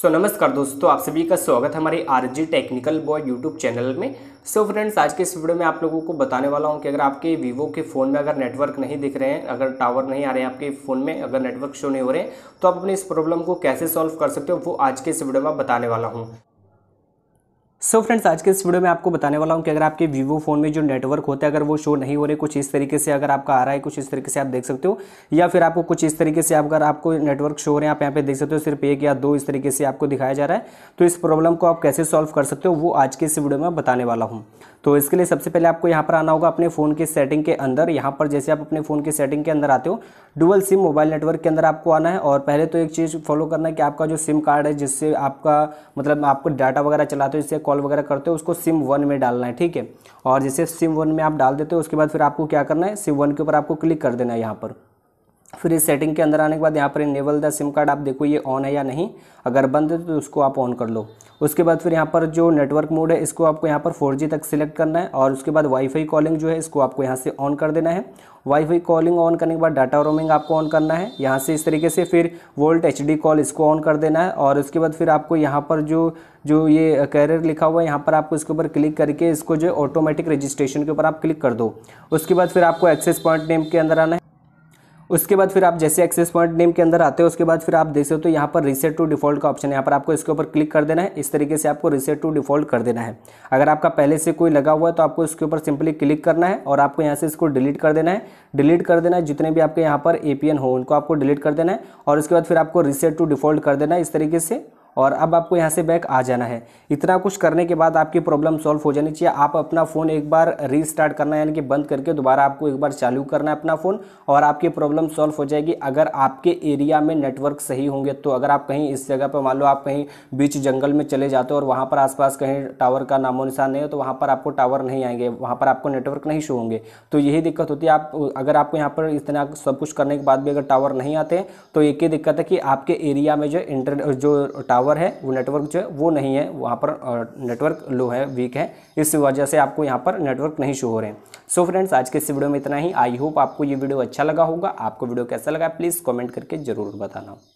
सो so, नमस्कार दोस्तों आप सभी का स्वागत है हमारे R G technical boy YouTube channel में सो so, फ्रेंड्स आज के इस वीडियो में आप लोगों को बताने वाला हूं कि अगर आपके वीवो के फ़ोन में अगर नेटवर्क नहीं दिख रहे हैं अगर टावर नहीं आ रहे हैं आपके फ़ोन में अगर नेटवर्क शो नहीं हो रहे हैं तो आप अपने इस प्रॉब्लम को कैसे सॉल्व कर सकते हो वो आज के इस वीडियो में बताने वाला हूँ सो so फ्रेंड्स आज के इस वीडियो में आपको बताने वाला हूँ कि अगर आपके वीवो फ़ोन में जो नेटवर्क होता है अगर वो शो नहीं हो रहे कुछ इस तरीके से अगर आपका आ रहा है कुछ इस तरीके से आप देख सकते हो या फिर आपको कुछ इस तरीके से अगर आपको नेटवर्क शो हो रहे हैं आप यहाँ पे देख सकते हो सिर्फ एक या दो इस तरीके से आपको दिखाया जा रहा है तो इस प्रॉब्लम को आप कैसे सॉल्व कर सकते हो वो आज के इस वीडियो में बताने वाला हूँ तो इसके लिए सबसे पहले आपको यहाँ पर आना होगा अपने फ़ोन के सेटिंग के अंदर यहाँ पर जैसे आप अपने फ़ोन के सेटिंग के अंदर आते हो डुअल सिम मोबाइल नेटवर्क के अंदर आपको आना है और पहले तो एक चीज़ फॉलो करना है कि आपका जो सिम कार्ड है जिससे आपका मतलब आपको डाटा वगैरह चलाते हो इससे कॉल वगैरह करते हो उसको सिम वन में डालना है ठीक है और जैसे सिम वन में आप डाल देते हो उसके बाद फिर आपको क्या करना है सिम वन के ऊपर आपको क्लिक कर देना है यहाँ पर फिर इस सेटिंग के अंदर आने के बाद यहाँ पर इनेबल द सिम कार्ड आप देखो ये ऑन है या नहीं अगर बंद है तो उसको आप ऑन कर लो उसके बाद फिर यहाँ पर जो नेटवर्क मोड है इसको आपको यहाँ पर 4G तक सिलेक्ट करना है और उसके बाद वाईफाई कॉलिंग जो है इसको आपको यहाँ से ऑन कर देना है वाईफाई कॉलिंग ऑन करने के बाद डाटा रोमिंग आपको ऑन करना है यहाँ से इस तरीके से फिर वोल्ट एच कॉल इसको ऑन कर देना है और उसके बाद फिर आपको यहाँ पर जो जो ये कैरियर लिखा हुआ है यहाँ पर आपको इसके ऊपर क्लिक करके इसको जो ऑटोमेटिक रजिस्ट्रेशन के ऊपर आप क्लिक कर दो उसके बाद फिर आपको एक्सेस पॉइंट नेम के अंदर आना है उसके बाद फिर आप जैसे एक्सेस पॉइंट नेम के अंदर आते हो उसके बाद फिर आप देख सकते हो तो यहाँ पर रीसेट टू डिफॉल्ट का ऑप्शन है यहाँ पर आपको इसके ऊपर क्लिक कर देना है इस तरीके से आपको रिसेट टू डिफॉल्ट कर देना है अगर आपका पहले से कोई लगा हुआ है तो आपको इसके ऊपर सिंपली क्लिक करना है और आपको यहाँ से इसको डिलीट कर देना है डिलीट कर देना है जितने भी आपके यहाँ पर ए हो उनको आपको डिलीट कर देना है और उसके बाद फिर आपको रिसेट टू डिफॉल्ट कर देना है इस तरीके से और अब आपको यहाँ से बैक आ जाना है इतना कुछ करने के बाद आपकी प्रॉब्लम सॉल्व हो जानी चाहिए आप अपना फ़ोन एक बार रीस्टार्ट करना यानी कि बंद करके दोबारा आपको एक बार चालू करना है अपना फ़ोन और आपकी प्रॉब्लम सॉल्व हो जाएगी अगर आपके एरिया में नेटवर्क सही होंगे तो अगर आप कहीं इस जगह पर मान लो आप कहीं बीच जंगल में चले जाते हो और वहाँ पर आसपास कहीं टावर का नामो निशान नहीं हो तो वहाँ पर आपको टावर नहीं आएंगे वहाँ पर आपको नेटवर्क नहीं शो होंगे तो यही दिक्कत होती है आप अगर आपको यहाँ पर इतना सब कुछ करने के बाद भी अगर टावर नहीं आते तो एक ही दिक्कत है कि आपके एरिया में जो इंटर जो टावर सर्वर है वो नेटवर्क जो है वो नहीं है वहाँ पर नेटवर्क लो है वीक है इस वजह से आपको यहाँ पर नेटवर्क नहीं शो हो रहे हैं सो फ्रेंड्स आज के इस वीडियो में इतना ही आई होप आपको ये वीडियो अच्छा लगा होगा आपको वीडियो कैसा लगा प्लीज़ कॉमेंट करके ज़रूर बताना